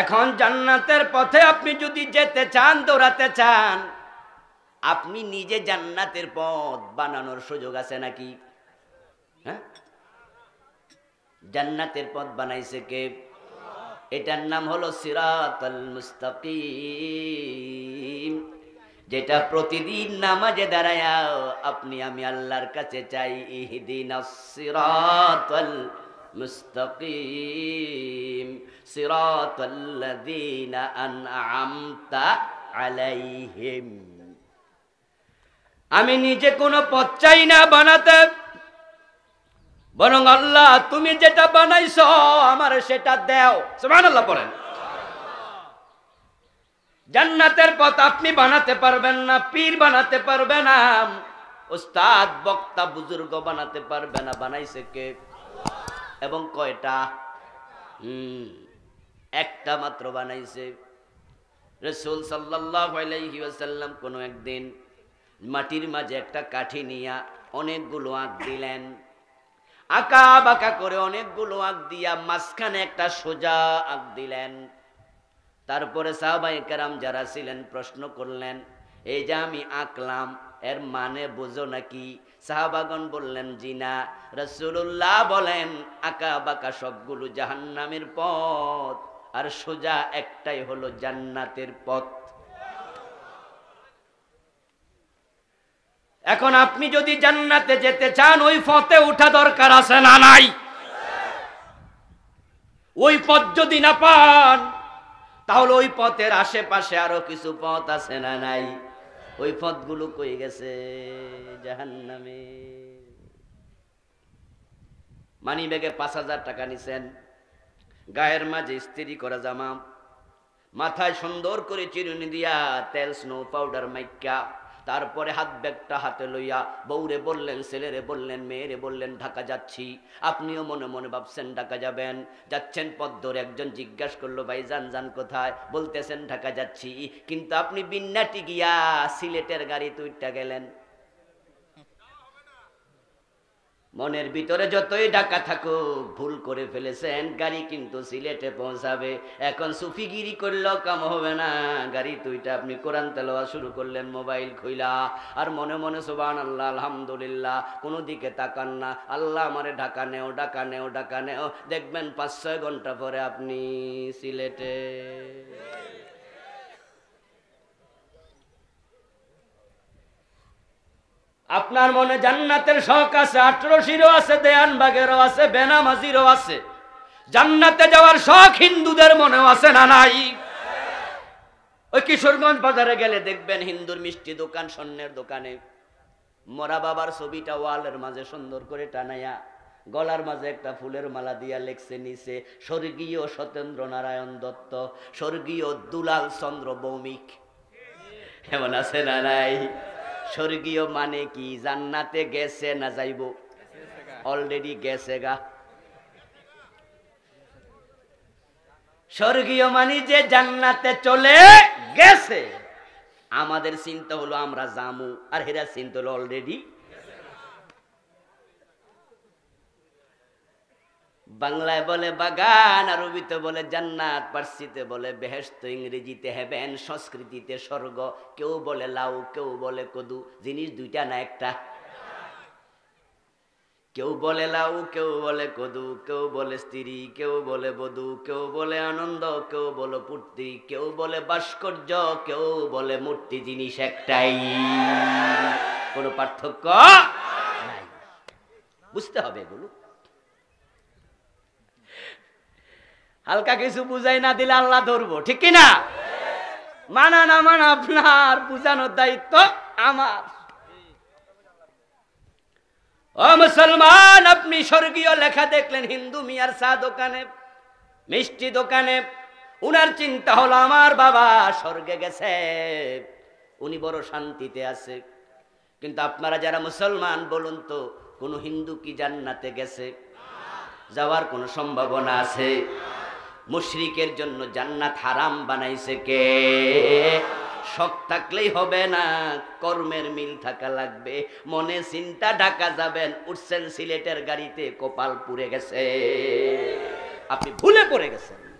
এখন জান্নাতের পথে আপনি যদি যেতে চান দৌড়াতে চান আপনি নিজে জান্নাতের পথ বানানোর সুযোগ আছে নাকি হ্যাঁ জান্নাতের পথ বানাইছে কে এটার নাম হলো সিরাতাল মুস্তফি যেটা প্রতিদিন নামাজে দাঁড়ায় আপনি আমি আল্লাহর কাছে চাই ইহদিন সিরাতাল মুস্তাকিম আমি নিজে কোনো পথ চাই না বানাতে বরং আল্লাহ তুমি যেটা বানাইছ আমার সেটা দেও আল্লাহ বলেন জান্নাতের পথ আপনি বানাতে পারবেন না পীর বানাতে পারবে না উস্তাদ বক্তা বুজুর্গ বানাতে পারবে না বানাইছে কে এবং কয়টা হুম একটা মাত্র বানাইছে রসুল সাল্লাসাল্লাম কোনো একদিন মাটির মাঝে একটা কাঠি নিয়া অনেকগুলো আঁক দিলেন আঁকা বাঁকা করে অনেকগুলো আঁক দিয়া মাঝখানে একটা সোজা আঁক দিলেন তারপরে সাহবাইকারাম যারা ছিলেন প্রশ্ন করলেন এই যে আমি আঁকলাম এর মানে বোঝো নাকি সাহাবাগন বললেন জিনা রসুল্লাহ বলেন আঁকা বাঁকা সবগুলো জাহান্নামের পথ আর সোজা একটাই হলো জান্নাতের পথ এখন আপনি যদি জান্নাতে যেতে চান ওই পথে উঠা দরকার আছে না নাই ওই পথ যদি না পান তাহলে ওই পথের আশেপাশে আরো কিছু পথ আছে না নাই ওই পথগুলো কই গেছে জাহান্নামে মানি বেগে পাঁচ হাজার টাকা নিছেন গায়ের মাঝে স্ত্রি করা জামা মাথায় সুন্দর করে চিরুনি দিয়া তেল স্নো পাউডার মাইকা তারপরে হাত ব্যাগটা হাতে লইয়া বউরে বললেন ছেলেরে বললেন মেয়েরে বললেন ঢাকা যাচ্ছি আপনিও মনে মনে ভাবছেন ঢাকা যাবেন যাচ্ছেন পদ্মর একজন জিজ্ঞাসা করলো ভাই যান যান কোথায় বলতেছেন ঢাকা যাচ্ছি কিন্তু আপনি বিন্যাটি গিয়া সিলেটের গাড়ি তুইটা গেলেন মনের ভিতরে যতই ডাকা থাকো ভুল করে ফেলেছেন গাড়ি কিন্তু সিলেটে পৌঁছাবে এখন সুফিগিরি করলেও কাম হবে না গাড়ি তুইটা আপনি কোরআন তেলোয়া শুরু করলেন মোবাইল খুইলা আর মনে মনে সুবান আল্লাহ আলহামদুলিল্লাহ কোনো দিকে তাকান না আল্লাহ আমার ঢাকা নেও ডাকা নেও ডাকা নেও দেখবেন পাঁচ ছয় ঘন্টা পরে আপনি সিলেটে আপনার মনে জান্নাতের শখ আছে আঠারোশিরও আছে দেয়ানবাগেরও আছে বেনামাজিরও আছে জান্নাতে যাওয়ার শখ হিন্দুদের মনেও আছে না নাই ওই কিশোরগঞ্জ বাজারে গেলে দেখবেন হিন্দুর মিষ্টি দোকান স্বর্ণের দোকানে মরা বাবার ছবিটা ওয়ালের মাঝে সুন্দর করে টানাইয়া গলার মাঝে একটা ফুলের মালা দিয়া লেখছে নিচে স্বর্গীয় সত্যেন্দ্র নারায়ণ দত্ত স্বর্গীয় দুলাল চন্দ্র ভৌমিক এমন আছে না নাই স্বর্গীয় মানে কি জান্নাতে গেছে না যাইব অলরেডি গেছে গা স্বর্গীয় মানে যে জান্নাতে চলে গেছে আমাদের চিন্তা হলো আমরা জামু আর হেরা চিন্তা হলো অলরেডি বাংলায় বলে বাগান আরবিতে বলে জান্নাত পার্সিতে বলে বেহেস্ত ইংরেজিতে হেবেন সংস্কৃতিতে স্বর্গ কেউ বলে লাউ কেউ বলে কদু জিনিস দুইটা না একটা কেউ বলে লাউ কেউ বলে কদু কেউ বলে স্ত্রী কেউ বলে বধু কেউ বলে আনন্দ কেউ বলে পূর্তি কেউ বলে ভাস্কর্য কেউ বলে মূর্তি জিনিস একটাই কোনো পার্থক্য বুঝতে হবে এগুলো হালকা কিছু বুঝাই না দিলে আল্লাহ ধরবো ঠিক কিনা মানা না মানা আপনার বুঝানোর দায়িত্ব আমার ও মুসলমান আপনি স্বর্গীয় লেখা দেখলেন হিন্দু মিয়ার চা দোকানে মিষ্টি দোকানে উনার চিন্তা হলো আমার বাবা স্বর্গে গেছে উনি বড় শান্তিতে আছে কিন্তু আপনারা যারা মুসলমান বলুন তো কোনো হিন্দু কি জান্নাতে গেছে যাওয়ার কোনো সম্ভাবনা আছে মুশরিকের জন্য জান্নাত হারাম বানাইছে কে শখ থাকলেই হবে না কর্মের মিল থাকা লাগবে মনে চিন্তা ঢাকা যাবেন উঠছেন সিলেটের গাড়িতে কপাল পুড়ে গেছে আপনি ভুলে পড়ে গেছেন